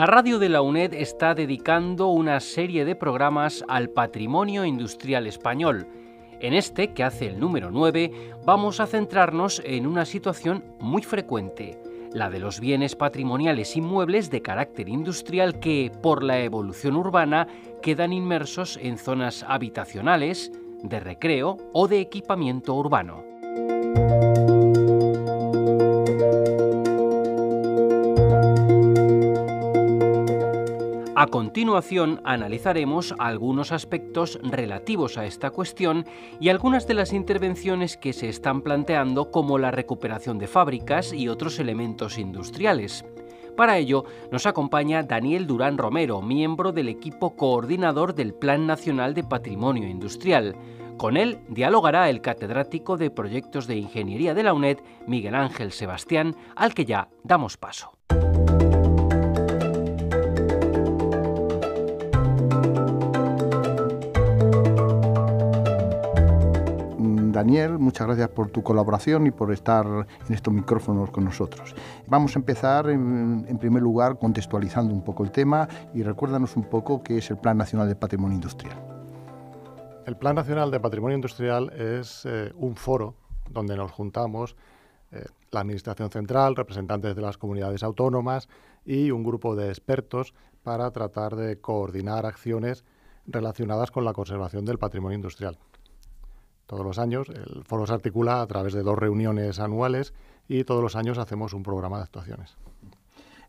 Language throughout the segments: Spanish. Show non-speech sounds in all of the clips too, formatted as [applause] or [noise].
La radio de la UNED está dedicando una serie de programas al patrimonio industrial español. En este, que hace el número 9, vamos a centrarnos en una situación muy frecuente, la de los bienes patrimoniales inmuebles de carácter industrial que, por la evolución urbana, quedan inmersos en zonas habitacionales, de recreo o de equipamiento urbano. continuación analizaremos algunos aspectos relativos a esta cuestión y algunas de las intervenciones que se están planteando como la recuperación de fábricas y otros elementos industriales. Para ello, nos acompaña Daniel Durán Romero, miembro del equipo coordinador del Plan Nacional de Patrimonio Industrial. Con él dialogará el catedrático de Proyectos de Ingeniería de la UNED, Miguel Ángel Sebastián, al que ya damos paso. Daniel, muchas gracias por tu colaboración y por estar en estos micrófonos con nosotros. Vamos a empezar, en, primer lugar, contextualizando un poco el tema y recuérdanos un poco qué es el Plan Nacional de Patrimonio Industrial. El Plan Nacional de Patrimonio Industrial es eh, un foro donde nos juntamos eh, la Administración Central, representantes de las comunidades autónomas y un grupo de expertos para tratar de coordinar acciones relacionadas con la conservación del patrimonio industrial todos los años. El foro se articula a través de dos reuniones anuales y todos los años hacemos un programa de actuaciones.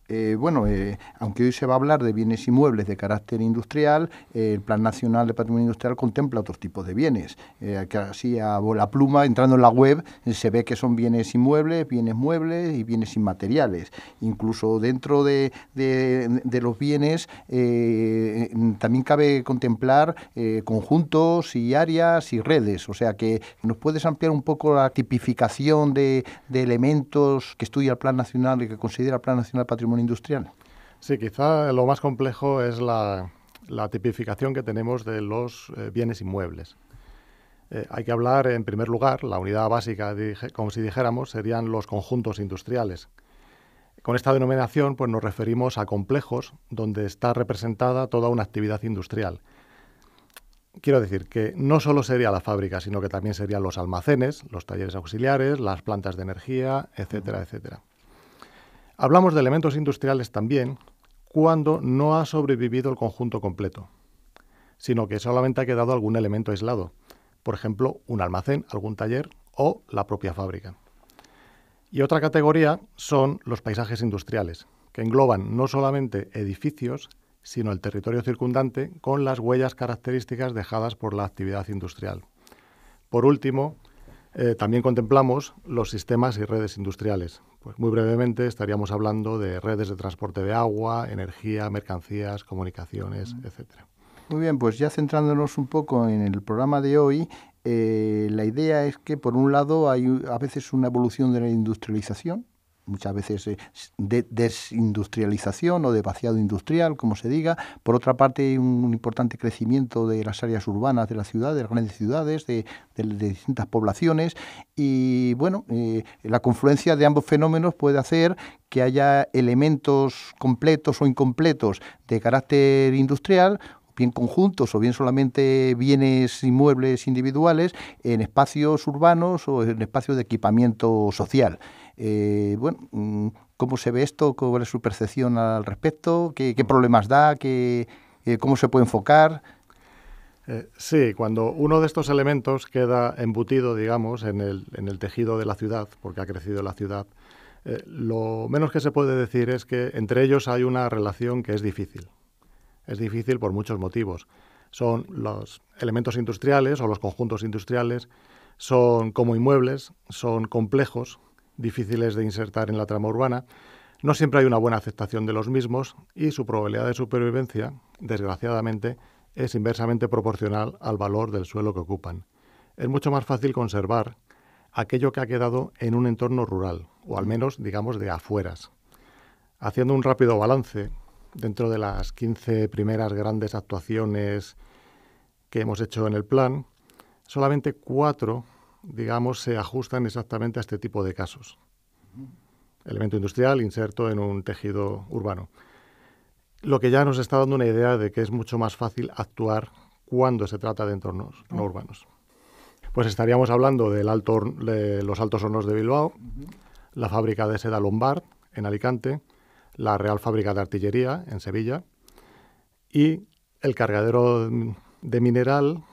Eh, bueno, eh, aunque hoy se va a hablar de bienes inmuebles de carácter industrial, eh, el Plan Nacional de Patrimonio Industrial contempla otros tipos de bienes. así a la pluma, entrando en la web, se ve que son bienes inmuebles, bienes muebles y bienes inmateriales. Incluso dentro de, los bienes también cabe contemplar conjuntos y áreas y redes. O sea que nos puedes ampliar un poco la tipificación de, elementos que estudia el Plan Nacional y que considera el Plan Nacional Patrimonio industrial. Sí, quizá lo más complejo es la, tipificación que tenemos de los eh, bienes inmuebles. Eh, hay que hablar, en primer lugar, la unidad básica, como si dijéramos, serían los conjuntos industriales. Con esta denominación pues, nos referimos a complejos donde está representada toda una actividad industrial. Quiero decir que no solo sería la fábrica, sino que también serían los almacenes, los talleres auxiliares, las plantas de energía, etcétera, etcétera. Hablamos de elementos industriales también cuando no ha sobrevivido el conjunto completo, sino que solamente ha quedado algún elemento aislado, por ejemplo, un almacén, algún taller o la propia fábrica. Y otra categoría son los paisajes industriales, que engloban no solamente edificios, sino el territorio circundante con las huellas características dejadas por la actividad industrial. Por último, eh, también contemplamos los sistemas y redes industriales. Pues muy brevemente estaríamos hablando de redes de transporte de agua, energía, mercancías, comunicaciones, etcétera. Muy bien, pues ya centrándonos un poco en el programa de hoy, eh, la idea es que por un lado hay a veces una evolución de la industrialización, muchas veces eh, de desindustrialización o de vaciado industrial, como se diga. Por otra parte, un importante crecimiento de las áreas urbanas de la ciudad, de las grandes ciudades, de, distintas poblaciones. Y bueno, eh, la confluencia de ambos fenómenos puede hacer que haya elementos completos o incompletos de carácter industrial bien conjuntos o bien solamente bienes inmuebles individuales, en espacios urbanos o en espacios de equipamiento social. Eh, bueno, mm, ¿cómo se ve esto? ¿Cuál es su percepción al respecto? ¿Qué, problemas da? Eh, ¿Cómo se puede enfocar? Eh, sí, cuando uno de estos elementos queda embutido, digamos, en el, en el tejido de la ciudad, porque ha crecido la ciudad, lo menos que se puede decir es que entre ellos hay una relación que es difícil es difícil por muchos motivos. Son los elementos industriales o los conjuntos industriales, son como inmuebles, son complejos, difíciles de insertar en la trama urbana, no siempre hay una buena aceptación de los mismos y su probabilidad de supervivencia, desgraciadamente, es inversamente proporcional al valor del suelo que ocupan. Es mucho más fácil conservar aquello que ha quedado en un entorno rural, o al menos, digamos, de afueras. Haciendo un rápido balance dentro de las 15 primeras grandes actuaciones que hemos hecho en el plan, solamente cuatro, digamos, se ajustan exactamente a este tipo de casos. Elemento industrial inserto en un tejido urbano. Lo que ya nos está dando una idea de que es mucho más fácil actuar cuando se trata de entornos no urbanos. Pues estaríamos hablando del alto, de los altos hornos de Bilbao, la fábrica de seda Lombard en Alicante, la Real Fábrica de Artillería en Sevilla y el cargadero de mineral.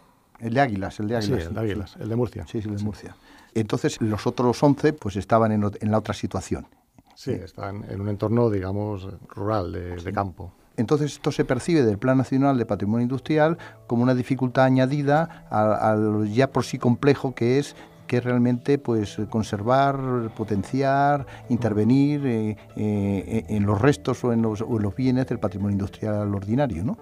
El de Águilas, el de Águilas. el de Águilas, el de Murcia. Sí, el de Murcia. Entonces, los otros 11 pues, estaban en, en la otra situación. Sí, están en un entorno, digamos, rural, de, campo. Entonces esto se percibe del Plan Nacional de Patrimonio Industrial como una dificultad añadida al ya por sí complejo que es que realmente pues, conservar, potenciar, intervenir eh, eh, en los restos o en los, bienes del patrimonio industrial ordinario.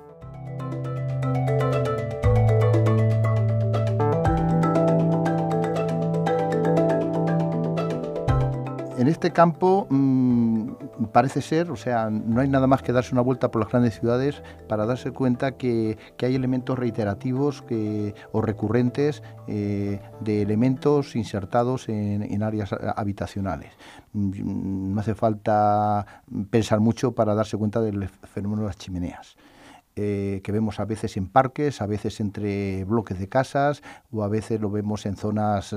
En este campo mm, parece ser, o sea, no hay nada más que darse una vuelta por las grandes ciudades para darse cuenta que, hay elementos reiterativos o recurrentes eh, de elementos insertados en, áreas habitacionales. Mm, no hace falta pensar mucho para darse cuenta del fenómeno de las chimeneas. Eh, que vemos a veces en parques, a veces entre bloques de casas o a veces lo vemos en zonas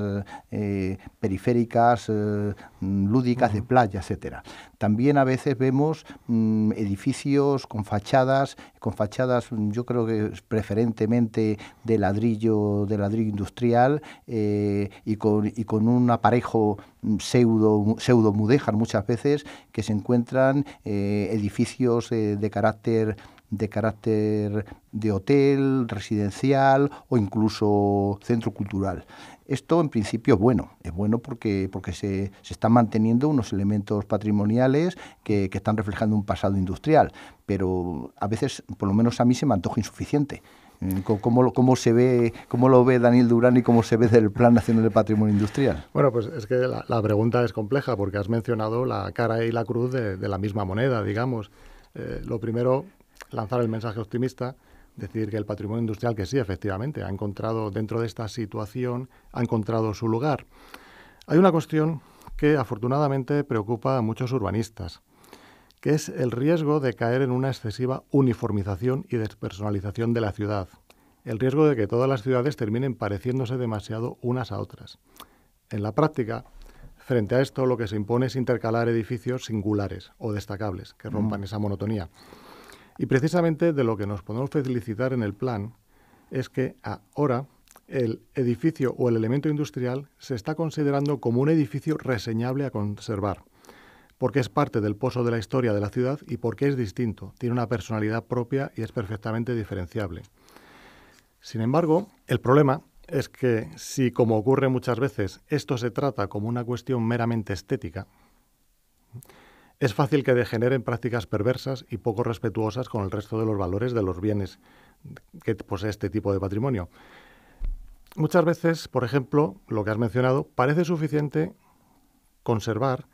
eh, periféricas, eh, lúdicas, de playa, etcétera. También a veces vemos mm, edificios con fachadas, con fachadas mm, yo creo que preferentemente de ladrillo, de ladrillo industrial y, con, un aparejo mm, pseudo, pseudo mudejar muchas veces que se encuentran edificios de carácter de carácter de hotel, residencial o incluso centro cultural. Esto en principio es bueno, es bueno porque, porque se, están manteniendo unos elementos patrimoniales que, están reflejando un pasado industrial, pero a veces, por lo menos a mí, se me antoja insuficiente. Eh, ¿Cómo, se ve, lo ve Daniel Durán y cómo se ve del Plan Nacional de Patrimonio Industrial? Bueno, pues es que la, pregunta es compleja porque has mencionado la cara y la cruz de, la misma moneda, digamos. Eh, lo primero, lanzar el mensaje optimista, decir que el patrimonio industrial, que sí, efectivamente, ha encontrado dentro de esta situación, ha encontrado su lugar. Hay una cuestión que afortunadamente preocupa a muchos urbanistas, que es el riesgo de caer en una excesiva uniformización y despersonalización de la ciudad, el riesgo de que todas las ciudades terminen pareciéndose demasiado unas a otras. En la práctica, frente a esto, lo que se impone es intercalar edificios singulares o destacables, que rompan esa monotonía. Y precisamente de lo que nos podemos felicitar en el plan es que ahora el edificio o el elemento industrial se está considerando como un edificio reseñable a conservar, porque es parte del pozo de la historia de la ciudad y porque es distinto, tiene una personalidad propia y es perfectamente diferenciable. Sin embargo, el problema es que si, como ocurre muchas veces, esto se trata como una cuestión meramente estética, es fácil que degeneren prácticas perversas y poco respetuosas con el resto de los valores de los bienes que posee este tipo de patrimonio. Muchas veces, por ejemplo, lo que has mencionado, parece suficiente conservar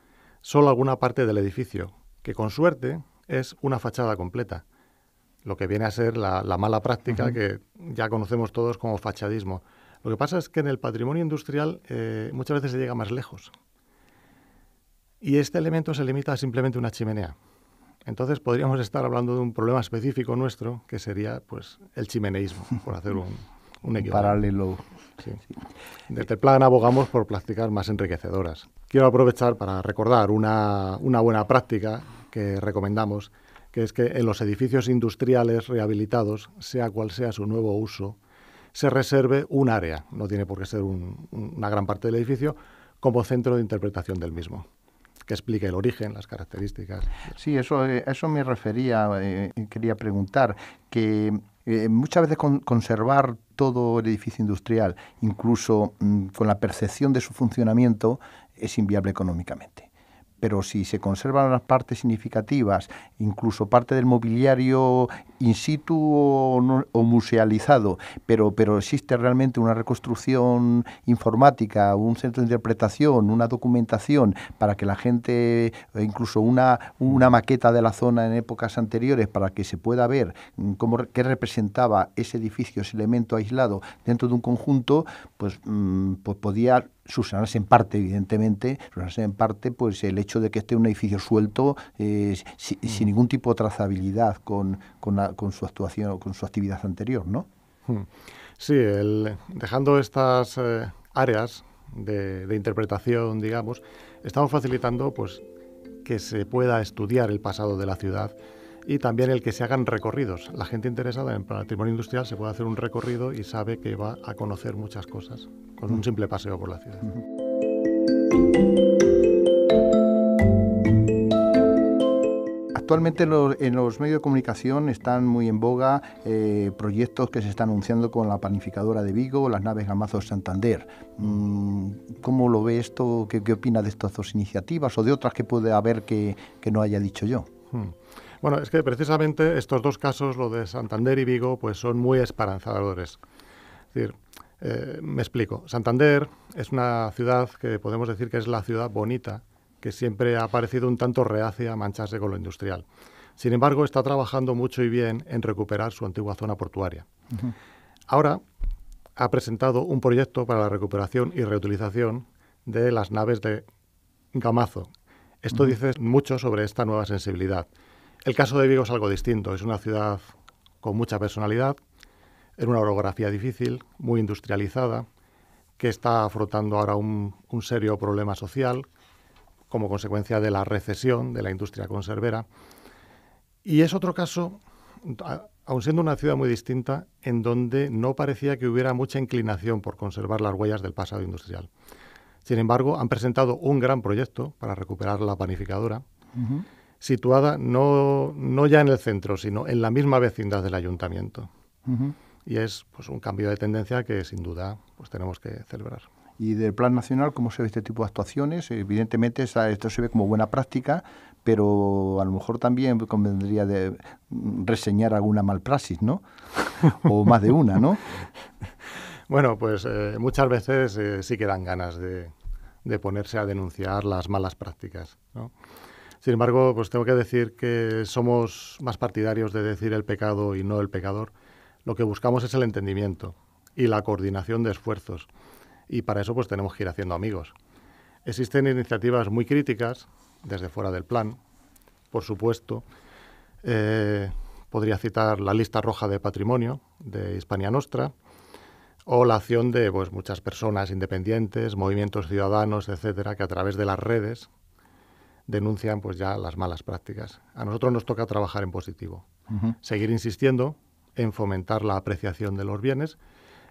solo alguna parte del edificio, que con suerte es una fachada completa, lo que viene a ser la, mala práctica que ya conocemos todos como fachadismo. Lo que pasa es que en el patrimonio industrial eh, muchas veces se llega más lejos y este elemento se limita a simplemente una chimenea. Entonces podríamos estar hablando de un problema específico nuestro, que sería pues el chimeneísmo, [laughs] por hacer un, un Paralelo. Desde el este plan abogamos por prácticas más enriquecedoras. Quiero aprovechar para recordar una, buena práctica que recomendamos, que es que en los edificios industriales rehabilitados, sea cual sea su nuevo uso, se reserve un área, no tiene por qué ser una gran parte del edificio, como centro de interpretación del mismo que explique el origen, las características. Sí, eso, eh, eso me refería, eh, quería preguntar, que eh, muchas veces conservar todo el edificio industrial, incluso mm, con la percepción de su funcionamiento, es inviable económicamente pero si se conservan las partes significativas, incluso parte del mobiliario in situ o, musealizado, pero, pero existe realmente una reconstrucción informática, un centro de interpretación, una documentación para que la gente, eh, incluso una, una maqueta de la zona en épocas anteriores, para que se pueda ver mm, cómo, qué representaba ese edificio, ese elemento aislado dentro de un conjunto, pues, mm, pues podía subsanarse en parte, evidentemente, en parte pues el hecho de que esté un edificio suelto, eh, sin mm. ningún tipo de trazabilidad, con, con, con su actuación o con su actividad anterior, ¿no? Hmm. Sí, dejando estas eh, áreas de, interpretación, digamos, estamos facilitando pues, que se pueda estudiar el pasado de la ciudad y también el que se hagan recorridos. La gente interesada en patrimonio industrial se puede hacer un recorrido y sabe que va a conocer muchas cosas con un simple paseo por la ciudad. Actualmente en los medios de comunicación están muy en boga eh, proyectos que se están anunciando con la panificadora de Vigo, las naves Gamazos Santander. Mm, ¿Cómo lo ve esto? ¿Qué, opina de estas dos iniciativas o de otras que puede haber que, no haya dicho yo? Hmm. Bueno, es que precisamente estos dos casos, lo de Santander y Vigo, pues son muy esperanzadores. Es decir, eh, me explico. Santander es una ciudad que podemos decir que es la ciudad bonita que siempre ha parecido un tanto reacia a mancharse con lo industrial. Sin embargo, está trabajando mucho y bien en recuperar su antigua zona portuaria. Ahora ha presentado un proyecto para la recuperación y reutilización de las naves de Gamazo. Esto dice mucho sobre esta nueva sensibilidad. El caso de Vigo es algo distinto. Es una ciudad con mucha personalidad, en una orografía difícil, muy industrializada, que está afrontando ahora un, un serio problema social como consecuencia de la recesión de la industria conservera. Y es otro caso, aun siendo una ciudad muy distinta, en donde no parecía que hubiera mucha inclinación por conservar las huellas del pasado industrial. Sin embargo, han presentado un gran proyecto para recuperar la panificadora, situada no, ya en el centro, sino en la misma vecindad del ayuntamiento. Y es pues, un cambio de tendencia que sin duda pues, tenemos que celebrar y del Plan Nacional, cómo se ve este tipo de actuaciones. Evidentemente, esto se ve como buena práctica, pero a lo mejor también convendría de mm, reseñar alguna malpraxis, ¿no? [laughs] o más de una, ¿no? [laughs] Bueno, pues eh, muchas veces eh, sí que dan ganas de, ponerse a denunciar las malas prácticas, ¿no? Sin embargo, pues tengo que decir que somos más partidarios de decir el pecado y no el pecador. Lo que buscamos es el entendimiento y la coordinación de esfuerzos y para eso pues tenemos que ir haciendo amigos. Existen iniciativas muy críticas desde fuera del plan, por supuesto. Eh, podría citar la lista roja de patrimonio de Hispania Nostra o la acción de pues, muchas personas independientes, movimientos ciudadanos, etcétera, que a través de las redes denuncian pues ya las malas prácticas. A nosotros nos toca trabajar en positivo, seguir insistiendo en fomentar la apreciación de los bienes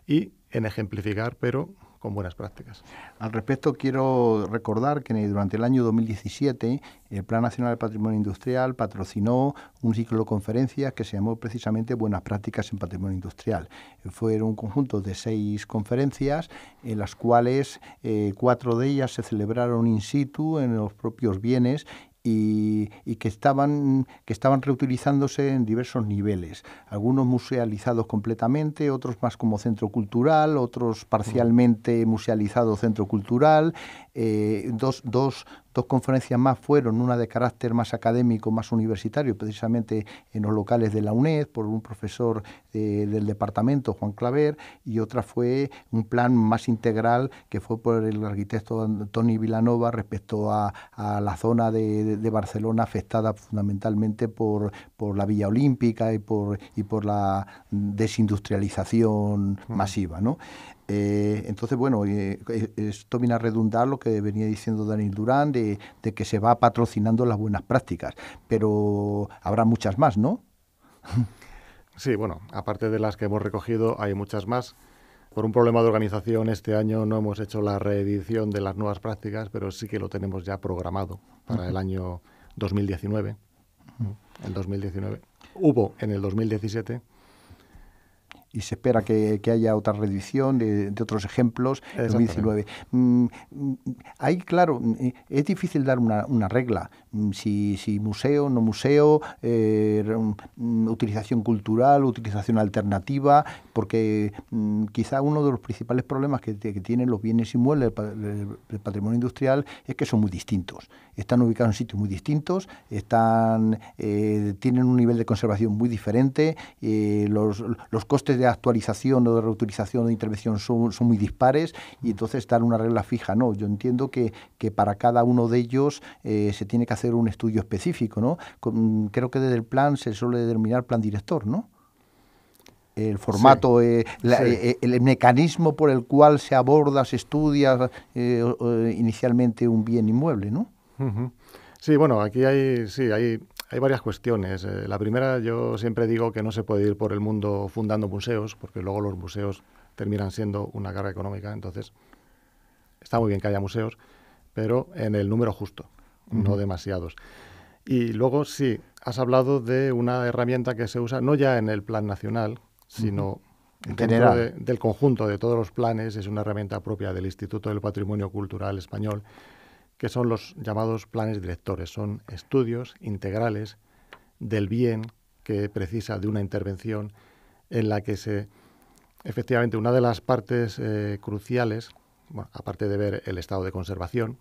y en ejemplificar, pero con buenas prácticas. Al respecto, quiero recordar que durante el año 2017 el Plan Nacional de Patrimonio Industrial patrocinó un ciclo de conferencias que se llamó precisamente Buenas Prácticas en Patrimonio Industrial. Fueron un conjunto de seis conferencias, en las cuales eh, cuatro de ellas se celebraron in situ en los propios bienes y, que, estaban, que estaban reutilizándose en diversos niveles, algunos musealizados completamente, otros más como centro cultural, otros parcialmente musealizado centro cultural, eh, dos, dos, conferencias más fueron, una de carácter más académico, más universitario, precisamente en los locales de la UNED, por un profesor eh, del departamento, Juan Claver, y otra fue un plan más integral que fue por el arquitecto Tony Vilanova respecto a, la zona de, de, Barcelona afectada fundamentalmente por, la Villa Olímpica y por, y por la desindustrialización mm. masiva. ¿no? Eh, entonces, bueno, eh, eh, esto viene a redundar lo que venía diciendo Daniel Durán de, que se va patrocinando las buenas prácticas, pero habrá muchas más, ¿no? Sí, bueno, aparte de las que hemos recogido, hay muchas más. Por un problema de organización, este año no hemos hecho la reedición de las nuevas prácticas, pero sí que lo tenemos ya programado para el año 2019. 2019. Hubo en el 2017 y se espera que, haya otra reedición de, otros ejemplos en 2019. Mm, ahí, claro, mm, es difícil dar una, regla, mm, si, museo, no museo, eh, utilización cultural, utilización alternativa, porque quizá uno de los principales problemas que, tienen los bienes inmuebles del patrimonio industrial es que son muy distintos. Están ubicados en sitios muy distintos, están, eh, tienen un nivel de conservación muy diferente, eh, los costes de actualización o de reutilización o de intervención son, muy dispares y entonces dar una regla fija. No, yo entiendo que, para cada uno de ellos eh, se tiene que hacer un estudio específico. ¿no? creo que desde el plan se suele determinar plan director, ¿no? el formato, eh, eh, el mecanismo por el cual se aborda, se estudia inicialmente un bien inmueble, ¿no? Sí, bueno, aquí hay, sí, hay hay varias cuestiones. Eh, la primera, yo siempre digo que no se puede ir por el mundo fundando museos, porque luego los museos terminan siendo una carga económica. Entonces, está muy bien que haya museos, pero en el número justo, no demasiados. Y luego, sí, has hablado de una herramienta que se usa no ya en el plan nacional, sino en del conjunto de todos los planes. Es una herramienta propia del Instituto del Patrimonio Cultural Español que son los llamados planes directores. Son estudios integrales del bien que precisa de una intervención en la que se, efectivamente, una de las partes eh, cruciales, aparte de ver el estado de conservación,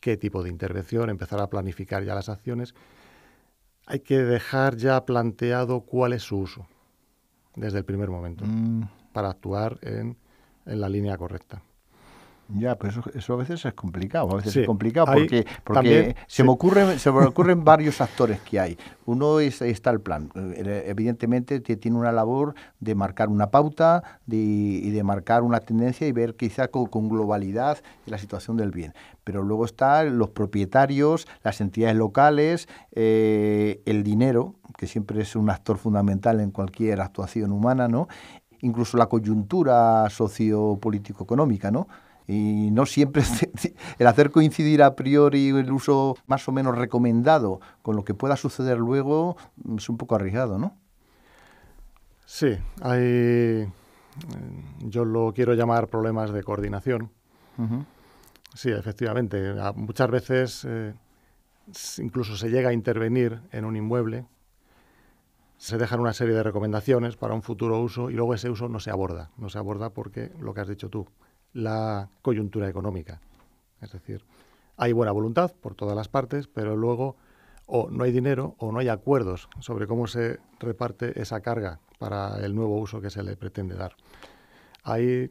qué tipo de intervención, empezar a planificar ya las acciones, hay que dejar ya planteado cuál es su uso desde el primer momento mm. para actuar en la línea correcta. Ya, pero eso, a veces es complicado, a veces es complicado porque, se, me ocurren, se me [laughs] ocurren varios actores que hay. Uno es, está el plan, eh, eh, evidentemente tiene una labor de marcar una pauta y de marcar una tendencia y ver quizá con, globalidad la situación del bien. Pero luego están los propietarios, las entidades locales, eh, el dinero, que siempre es un actor fundamental en cualquier actuación humana, ¿no? incluso la coyuntura sociopolítico-económica, ¿no? Y no siempre [laughs] el hacer coincidir a priori el uso más o menos recomendado con lo que pueda suceder luego mm, es un poco arriesgado, ¿no? Sí, eh, yo lo quiero llamar problemas de coordinación. Sí, efectivamente. Muchas veces eh, incluso se llega a intervenir en un inmueble, se dejan una serie de recomendaciones para un futuro uso y luego ese uso no se aborda. No se aborda porque lo que has dicho tú la coyuntura económica. Es decir, hay buena voluntad por todas las partes, pero luego o no hay dinero o no hay acuerdos sobre cómo se reparte esa carga para el nuevo uso que se le pretende dar. Hay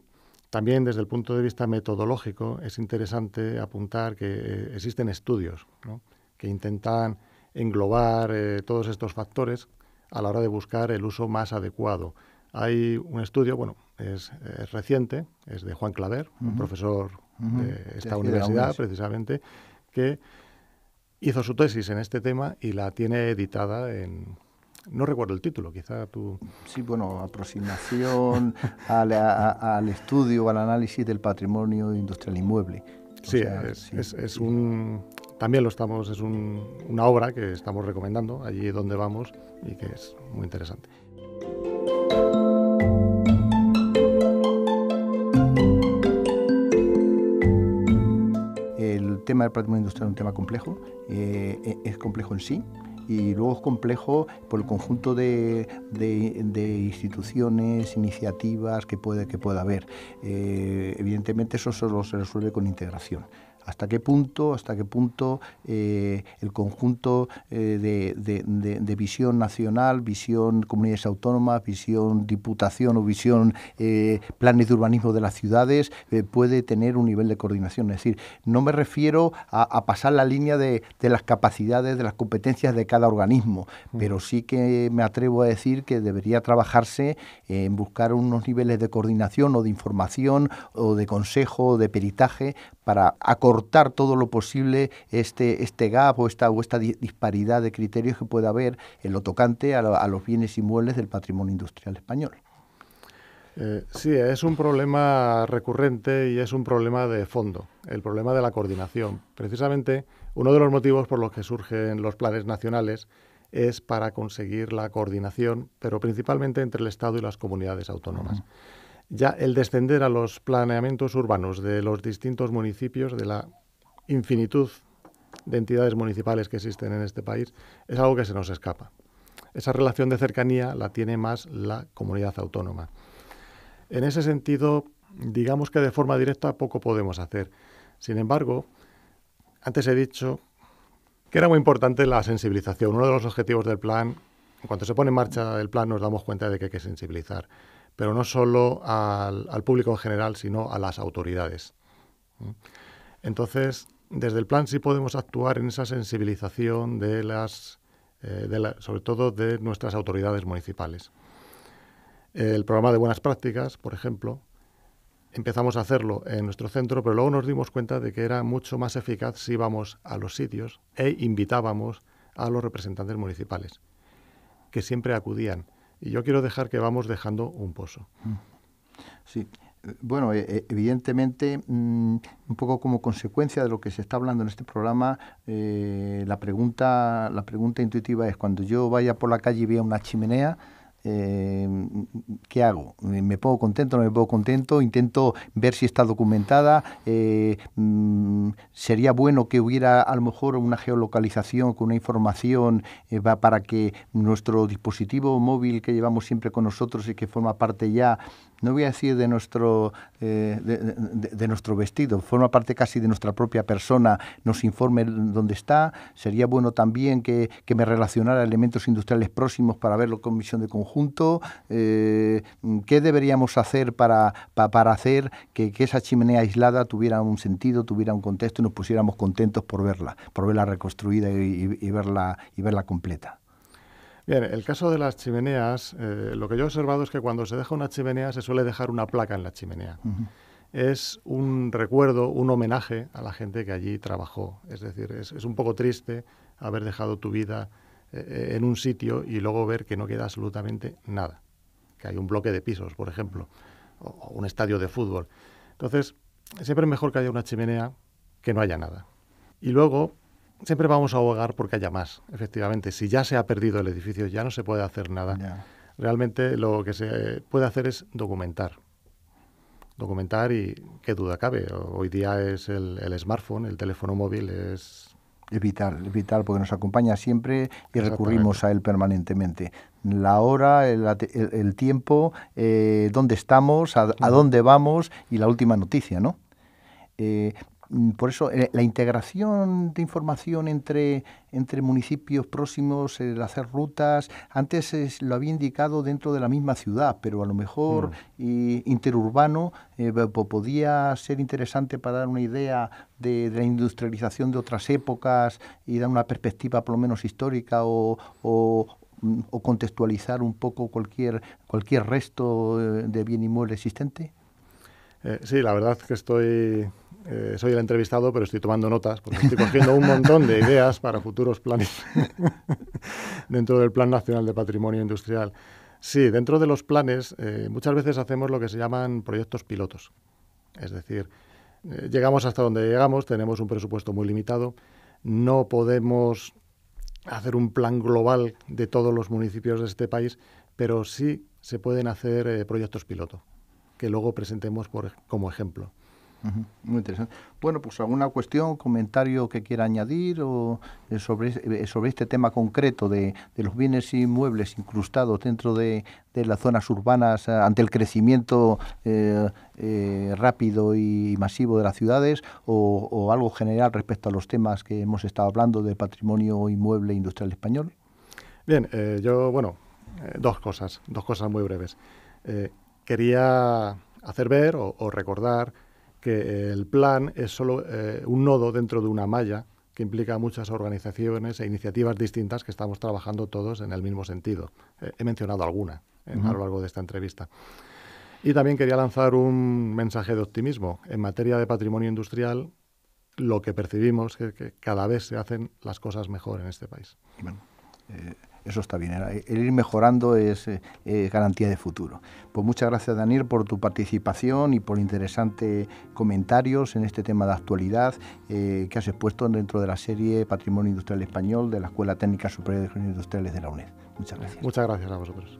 también desde el punto de vista metodológico es interesante apuntar que eh, existen estudios que intentan englobar eh, todos estos factores a la hora de buscar el uso más adecuado. Hay un estudio, bueno, es, reciente, es de Juan Claver, un profesor de esta universidad precisamente, que hizo su tesis en este tema y la tiene editada en, no recuerdo el título, quizá tú. Sí, bueno, aproximación [laughs] al, estudio, al análisis del patrimonio industrial inmueble. sí, es, un. También lo estamos, es una obra que estamos recomendando allí donde vamos y que es muy interesante. El tema del patrimonio industrial es un tema complejo, eh, eh, es complejo en sí, y luego es complejo por el conjunto de, instituciones, iniciativas que puede, que pueda haber. Eh, evidentemente eso solo se resuelve con integración hasta qué punto, hasta qué punto eh, el conjunto eh, de, de, visión nacional, visión comunidades autónomas, visión diputación o visión eh, planes de urbanismo de las ciudades puede tener un nivel de coordinación. Es decir, no me refiero a, pasar la línea de, las capacidades, de las competencias de cada organismo, mm. pero sí que me atrevo a decir que debería trabajarse en buscar unos niveles de coordinación o de información o de consejo o de peritaje para acortar todo lo posible este, este gap o esta, o esta disparidad de criterios que puede haber en lo tocante a, los bienes inmuebles del patrimonio industrial español. Eh, sí, es un problema recurrente y es un problema de fondo, el problema de la coordinación. Precisamente uno de los motivos por los que surgen los planes nacionales es para conseguir la coordinación, pero principalmente entre el Estado y las comunidades autónomas ya el descender a los planeamientos urbanos de los distintos municipios, de la infinitud de entidades municipales que existen en este país, es algo que se nos escapa. Esa relación de cercanía la tiene más la comunidad autónoma. En ese sentido, digamos que de forma directa poco podemos hacer. Sin embargo, antes he dicho que era muy importante la sensibilización. Uno de los objetivos del plan, cuando se pone en marcha el plan nos damos cuenta de que hay que sensibilizar pero no solo al, público en general, sino a las autoridades. Entonces, desde el plan sí podemos actuar en esa sensibilización de las, eh, sobre todo de nuestras autoridades municipales. El programa de buenas prácticas, por ejemplo, empezamos a hacerlo en nuestro centro, pero luego nos dimos cuenta de que era mucho más eficaz si íbamos a los sitios e invitábamos a los representantes municipales, que siempre acudían. Y yo quiero dejar que vamos dejando un pozo. Mm. Sí. Bueno, e, e, evidentemente, mm, un poco como consecuencia de lo que se está hablando en este programa, eh, la, pregunta, la pregunta intuitiva es, cuando yo vaya por la calle y vea una chimenea, eh, ¿qué hago? ¿Me pongo contento? ¿No me pongo contento? Intento ver si está documentada. Eh, mm, sería bueno que hubiera a lo mejor una geolocalización con una información eh, va para que nuestro dispositivo móvil que llevamos siempre con nosotros y que forma parte ya no voy a decir de nuestro, eh, de, nuestro vestido, forma parte casi de nuestra propia persona, nos informe dónde está. Sería bueno también que, me relacionara elementos industriales próximos para verlo con visión de conjunto. Eh, ¿Qué deberíamos hacer para, hacer que, esa chimenea aislada tuviera un sentido, tuviera un contexto y nos pusiéramos contentos por verla, por verla reconstruida y verla, y verla completa? Bien, el caso de las chimeneas, eh, lo que yo he observado es que cuando se deja una chimenea se suele dejar una placa en la chimenea. Es un recuerdo, un homenaje a la gente que allí trabajó. Es decir, es, un poco triste haber dejado tu vida eh, eh, en un sitio y luego ver que no queda absolutamente nada. Que hay un bloque de pisos, por ejemplo, o, o un estadio de fútbol. Entonces, siempre es mejor que haya una chimenea que no haya nada. Y luego, siempre vamos a ahogar porque haya más, efectivamente. Si ya se ha perdido el edificio, ya no se puede hacer nada. Realmente lo que se puede hacer es documentar. Documentar y qué duda cabe. Hoy día es el, smartphone, el teléfono móvil es... Es vital, es vital porque nos acompaña siempre y recurrimos a él permanentemente. La hora, el, tiempo, eh, dónde estamos, a, dónde vamos y la última noticia, ¿no? Eh, Mm, por eso eh, la integración de información entre, entre municipios próximos, el hacer rutas, antes lo había indicado dentro de la misma ciudad, pero a lo mejor mm. interurbano eh, podía ser interesante para dar una idea de, la industrialización de otras épocas y dar una perspectiva por lo menos histórica o, mm, contextualizar un poco cualquier, cualquier resto eh, de bien y mueble existente? sí, la verdad que estoy eh, soy el entrevistado, pero estoy tomando notas, porque estoy cogiendo un montón de ideas para futuros planes [laughs] dentro del Plan Nacional de Patrimonio Industrial. Sí, dentro de los planes eh, muchas veces hacemos lo que se llaman proyectos pilotos. Es decir, eh, llegamos hasta donde llegamos, tenemos un presupuesto muy limitado, no podemos hacer un plan global de todos los municipios de este país, pero sí se pueden hacer proyectos piloto, que luego presentemos como ejemplo. Muy interesante. Bueno, pues alguna cuestión, comentario que quiera añadir eh, sobre, eh, sobre este tema concreto de, los bienes inmuebles incrustados dentro de, las zonas urbanas eh, ante el crecimiento rápido y masivo de las ciudades o, algo general respecto a los temas que hemos estado hablando de patrimonio inmueble industrial español. Bien, yo, bueno, dos cosas, dos cosas muy breves. quería hacer ver o recordar que el plan es solo eh, un nodo dentro de una malla que implica muchas organizaciones e iniciativas distintas que estamos trabajando todos en el mismo sentido. Eh, he mencionado alguna eh, a lo largo de esta entrevista. Y también quería lanzar un mensaje de optimismo. En materia de patrimonio industrial, lo que percibimos es que cada vez se hacen las cosas mejor en este país. Bueno, eso está bien, el ir mejorando es eh, eh, garantía de futuro. Pues muchas gracias Daniel por tu participación y por interesantes comentarios en este tema de actualidad eh, que has expuesto dentro de la serie Patrimonio Industrial Español de la Escuela Técnica Superior de Ingenieros Industriales de la UNED. Muchas gracias. Muchas gracias a vosotros.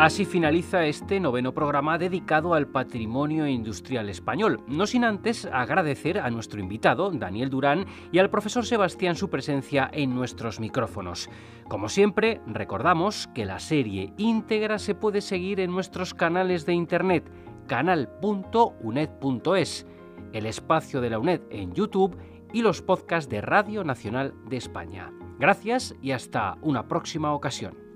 Así finaliza este noveno programa dedicado al patrimonio industrial español, no sin antes agradecer a nuestro invitado, Daniel Durán, y al profesor Sebastián su presencia en nuestros micrófonos. Como siempre, recordamos que la serie íntegra se puede seguir en nuestros canales de Internet, canal.uned.es, el espacio de la UNED en YouTube y los podcasts de Radio Nacional de España. Gracias y hasta una próxima ocasión.